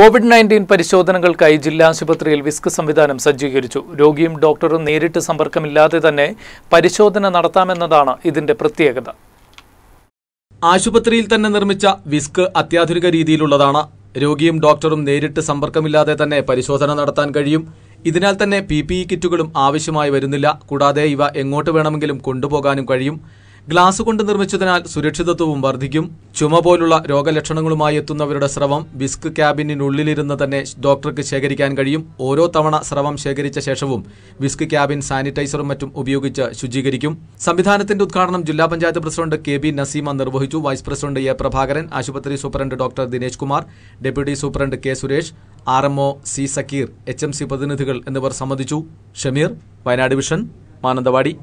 Covid nineteen പരിശോധനകൾക്കായി ജില്ലാ ആശുപത്രിയിൽ whisk സംവിധാനം സജ്ജീകരിച്ചു രോഗിയും ഡോക്ടറും നേരിട്ട് സമ്പർക്കമില്ലാതെ തന്നെ പരിശോധന നടത്താമെന്നതാണ് ഇതിന്റെ പ്രത്യേകത ആശുപത്രിയിൽ തന്നെ നിർമ്മിച്ച വിസ്ക് അത്യാധുനിക രീതിയിലുള്ളതാണ് രോഗിയും ഡോക്ടറും നേരിട്ട് സമ്പർക്കമില്ലാതെ തന്നെ പരിശോധന നടത്താൻ കഴിയും ഇതിനാൽ തന്നെ പി കിറ്റുകളും ആവശ്യമായി വരുന്നില്ല കൂടാതെ ഇവ എങ്ങോട്ട് വേണമെങ്കിലും കൊണ്ടുപോകാനും കഴിയും ഗ്ലാസ് കൊണ്ട് നിർമ്മിച്ചതിനാൽ സുരക്ഷിതത്വവും വർദ്ധിക്കും ചുമ പോലുള്ള രോഗലക്ഷണങ്ങളുമായി എത്തുന്നവരുടെ സ്രവം വിസ്ക് ക്യാബിനുള്ളിലിരുന്ന് തന്നെ ഡോക്ടർക്ക് ശേഖരിക്കാൻ കഴിയും ഓരോ തവണ സ്രവം ശേഖരിച്ച ശേഷവും വിസ്ക് ക്യാബിൻ സാനിറ്റൈസറും മറ്റും ഉപയോഗിച്ച് ശുചീകരിക്കും സംവിധാനത്തിന്റെ ഉദ്ഘാടനം ജില്ലാ panchayat president K B Naseema നിർവഹിച്ചു വൈസ് പ്രസിഡന്റ് എ പ്രഭാകരൻ ആശുപത്രി superintendent doctor Dinesh Kumar deputy superintendent K Suresh R M C Sakeer H M C പ്രതിനിധികൾ എന്നിവർ സംബന്ധിച്ചു ഷമീർ വയനാട് വിഷൻ മാനന്തവാടി